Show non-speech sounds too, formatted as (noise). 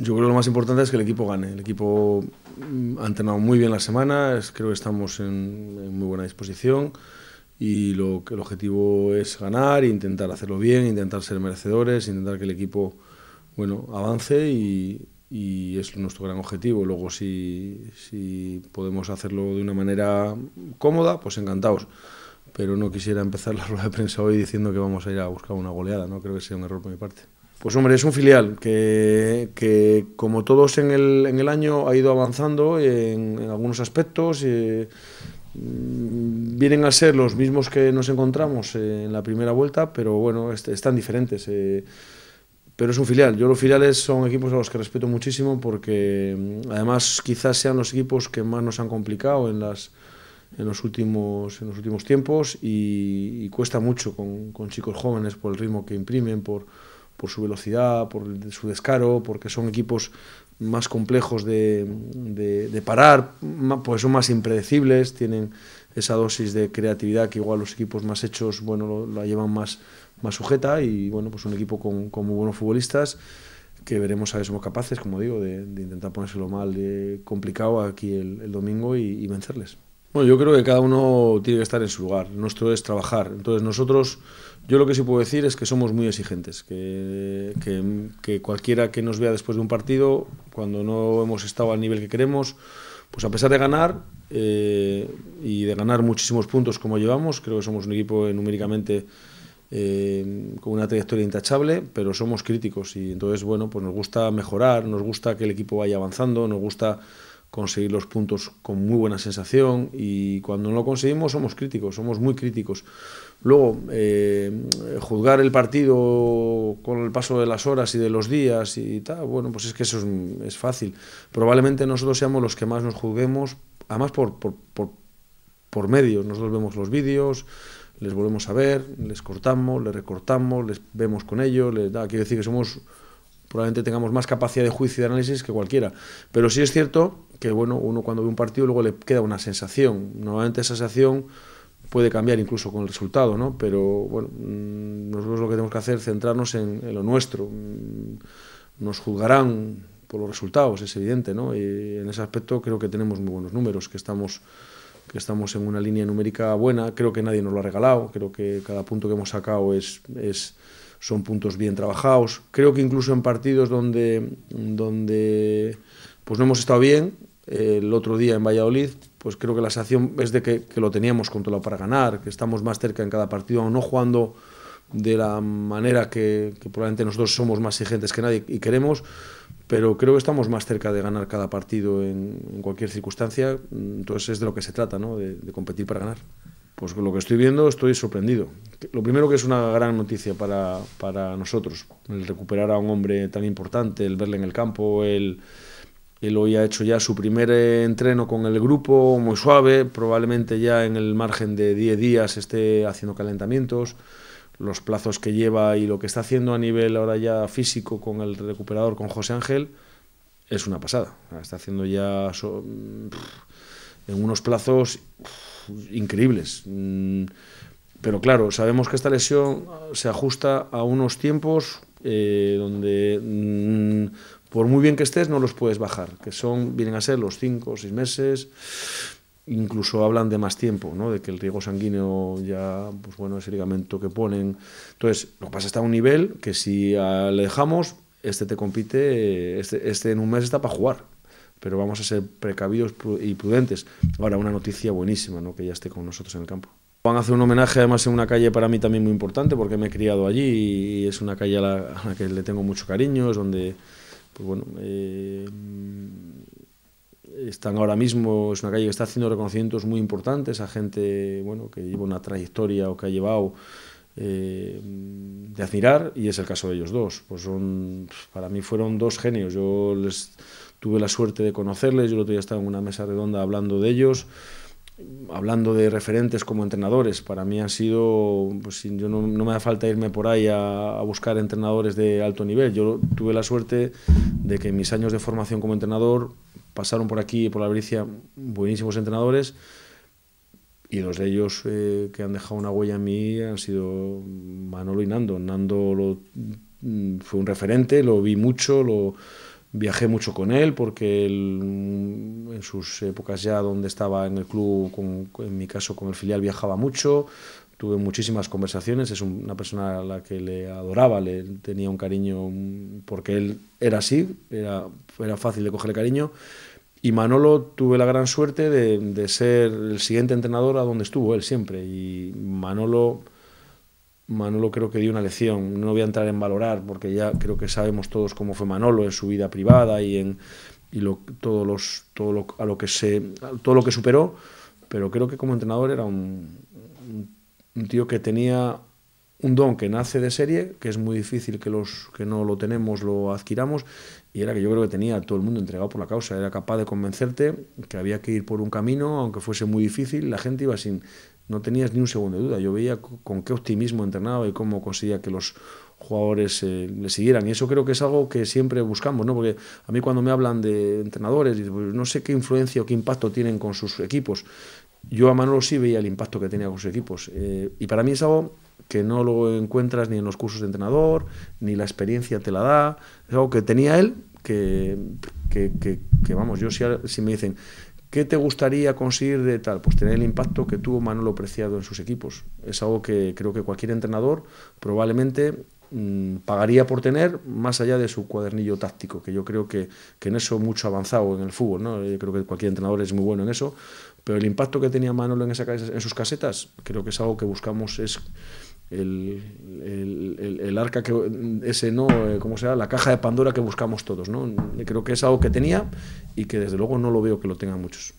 yo creo que lo más importante es que el equipo gane. El equipo mm, ha entrenado muy bien la semana, creo que estamos en, muy buena disposición y lo que el objetivo es ganar, intentar hacerlo bien, intentar ser merecedores, intentar que el equipo bueno, avance y, es nuestro gran objetivo. Luego si, podemos hacerlo de una manera cómoda, pues encantados. Pero no quisiera empezar la (laughs) rueda de prensa hoy diciendo que vamos a ir a buscar una goleada, no creo que sea un error por mi parte. Pues hombre, es un filial que, como todos en el, año, ha ido avanzando en, algunos aspectos. Eh, vienen a ser los mismos que nos encontramos eh, en la primera vuelta, pero bueno, están diferentes. Eh. pero es un filial. Yo los filiales son equipos a los que respeto muchísimo porque mm, además quizás sean los equipos que más nos han complicado en las en los últimos en los últimos tiempos y, cuesta mucho con, con chicos jóvenes por el ritmo que imprimen, por por su velocidad, por su descaro, porque son equipos más complejos de, de, parar, pues son más impredecibles, tienen esa dosis de creatividad que igual los equipos más hechos bueno la llevan más, más sujeta y bueno pues un equipo con, muy buenos futbolistas que veremos a ver si somos capaces, como digo, de, intentar ponérselo mal de complicado aquí el, domingo y, vencerles. Bueno, yo creo que cada uno tiene que estar en su lugar. Nuestro es trabajar. Entonces nosotros yo lo que sí puedo decir es que somos muy exigentes, que, cualquiera que nos vea después de un partido, cuando no hemos estado al nivel que queremos, pues a pesar de ganar eh, y de ganar muchísimos puntos como llevamos, creo que somos un equipo numéricamente eh, con una trayectoria intachable, pero somos críticos y entonces, bueno, pues nos gusta mejorar, nos gusta que el equipo vaya avanzando, nos gusta conseguir los puntos con muy buena sensación y cuando no lo conseguimos somos críticos, somos muy críticos. Luego, eh, juzgar el partido con el paso de las horas y de los días y tal, bueno, pues es que eso es, fácil. Probablemente nosotros seamos los que más nos juzguemos, además por, por, medios. Nosotros vemos los vídeos, les volvemos a ver, les cortamos, les recortamos, les vemos con ellos, les da, quiero decir que somos probablemente tengamos más capacidad de juicio y de análisis que cualquiera. Pero sí es cierto que bueno, uno cuando ve un partido luego le queda una sensación. Normalmente esa sensación puede cambiar incluso con el resultado, ¿no? Pero bueno, mm, nosotros lo que tenemos que hacer es centrarnos en, lo nuestro. Mm, nos juzgarán por los resultados, es evidente, ¿no? Y en ese aspecto creo que tenemos muy buenos números, que estamos que estamos en una línea numérica buena, creo que nadie nos lo ha regalado, creo que cada punto que hemos sacado es, es son puntos bien trabajados. Creo que incluso en partidos donde, donde pues no hemos estado bien, el otro día en Valladolid, pues creo que la sensación es de que, lo teníamos controlado para ganar, que estamos más cerca en cada partido, no jugando de la manera que, probablemente nosotros somos más exigentes que nadie y queremos, pero creo que estamos más cerca de ganar cada partido en, cualquier circunstancia, entonces es de lo que se trata, ¿no? de competir para ganar pues lo que estoy viendo estoy sorprendido. Lo primero que es una gran noticia para, para nosotros, el recuperar a un hombre tan importante, el verle en el campo, él hoy ha hecho ya su primer entreno con el grupo, muy suave, probablemente ya en el margen de 10 días esté haciendo calentamientos, los plazos que lleva y lo que está haciendo a nivel ahora ya físico con el recuperador, con José Ángel, es una pasada. Está haciendo ya en unos plazos increíbles. Mm, pero claro, sabemos que esta lesión se ajusta a unos tiempos eh, donde mm, por muy bien que estés no los puedes bajar, que son vienen a ser los cinco o 6 meses, incluso hablan de más tiempo, ¿no? de que el riego sanguíneo ya, pues bueno, ese ligamento que ponen. Entonces, lo que pasa está a un nivel que si le dejamos, este te compite, este, este en un mes está para jugar pero vamos a ser precavidos y prudentes. Ahora, una noticia buenísima, ¿no? que ya esté con nosotros en el campo. Van a hacer un homenaje además en una calle para mí también muy importante porque me he criado allí y es una calle a la, que le tengo mucho cariño, es donde pues bueno, eh, están ahora mismo, es una calle que está haciendo reconocimientos muy importantes a gente bueno, que lleva una trayectoria o que ha llevado eh, de admirar y es el caso de ellos dos. Pues son, para mí fueron dos genios, yo les tuve la suerte de conocerles, yo el otro día estaba en una mesa redonda hablando de ellos, hablando de referentes como entrenadores, para mí han sido, pues yo no, no me da falta irme por ahí a, buscar entrenadores de alto nivel, yo tuve la suerte de que mis años de formación como entrenador pasaron por aquí, por la Bricia, buenísimos entrenadores, y los de ellos eh, que han dejado una huella en mí han sido Manolo y Nando. Nando mm, fue un referente, lo vi mucho, lo, Viajé mucho con él porque mm, en sus épocas ya donde estaba en el club, en mi caso con el filial, viajaba mucho. Tuve muchísimas conversaciones. Es una persona a la que le adoraba, le tenía un cariño mm, porque él era así, era, era fácil de cogerle cariño. Y Manolo tuve la gran suerte de, de ser el siguiente entrenador a donde estuvo él siempre. Y Manolo Manolo creo que dio una lección, no voy a entrar en valorar porque ya creo que sabemos todos cómo fue Manolo en su vida privada y en los, todo lo, a lo que se, todo lo que superó, pero creo que como entrenador era un, un, un, tío que tenía un don que nace de serie, que es muy difícil que los que no lo tenemos lo adquiramos, y era que yo creo que tenía a todo el mundo entregado por la causa, era capaz de convencerte que había que ir por un camino, aunque fuese muy difícil, la gente iba sin, no tenías ni un segundo de duda. Yo veía con qué optimismo entrenaba y cómo conseguía que los jugadores eh, le siguieran. Y eso creo que es algo que siempre buscamos, ¿no? Porque a mí cuando me hablan de entrenadores, pues no sé qué influencia o qué impacto tienen con sus equipos. Yo a Manolo sí veía el impacto que tenía con sus equipos. Eh, y para mí es algo que no lo encuentras ni en los cursos de entrenador, ni la experiencia te la da. Es algo que tenía él que, que, que, vamos, yo si me dicen, ¿Qué te gustaría conseguir de tal? Pues tener el impacto que tuvo Manolo Preciado en sus equipos. Es algo que creo que cualquier entrenador probablemente mm, pagaría por tener más allá de su cuadernillo táctico, que yo creo que, en eso mucho avanzado en el fútbol. ¿no? Yo creo que cualquier entrenador es muy bueno en eso, pero el impacto que tenía Manolo en, esa, en sus casetas creo que es algo que buscamos es el, arca que ese no eh, como sea la caja de Pandora que buscamos todos no creo que es algo que tenía y que desde luego no lo veo que lo tengan muchos